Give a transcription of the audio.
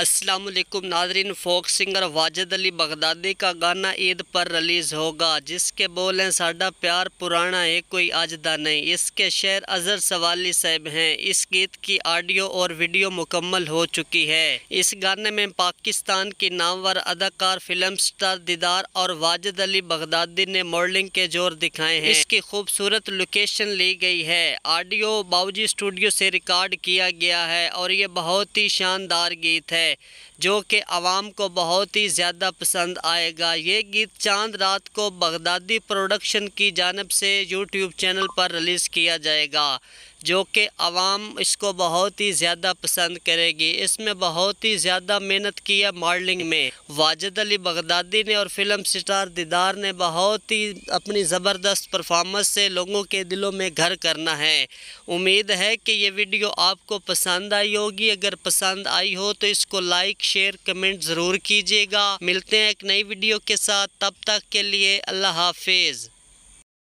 अस्सलाम वालेकुम नाजरीन फोक सिंगर वाजिद अली बगदादी का गाना ईद पर रिलीज़ होगा जिसके बोल हैं साडा प्यार पुराना है कोई आज दा नहीं इसके शेर अजहर सवाली साहब हैं इस गीत की ऑडियो और वीडियो मुकम्मल हो चुकी है इस गाने में पाकिस्तान की नामवर अदाकार फिल्म स्टार दीदार और वाजिद अली बगदादी ने मॉडलिंग के जोर दिखाए हैं इसकी खूबसूरत लोकेशन ली गई है ऑडियो बाबूजी स्टूडियो से रिकॉर्ड किया गया है और ये बहुत ही शानदार गीत है है जो कि आवाम को बहुत ही ज़्यादा पसंद आएगा ये गीत चांद रात को बगदादी प्रोडक्शन की जानब से यूट्यूब चैनल पर रिलीज़ किया जाएगा जो कि आवाम इसको बहुत ही ज़्यादा पसंद करेगी इसमें बहुत ही ज़्यादा मेहनत की है मॉडलिंग में वाजिद अली बगदादी ने और फिल्म स्टार दीदार ने बहुत ही अपनी ज़बरदस्त परफॉर्मेंस से लोगों के दिलों में घर करना है उम्मीद है कि ये वीडियो आपको पसंद आई होगी अगर पसंद आई हो तो इसको लाइक शेयर कमेंट ज़रूर कीजिएगा मिलते हैं एक नई वीडियो के साथ तब तक के लिए अल्लाह हाफिज़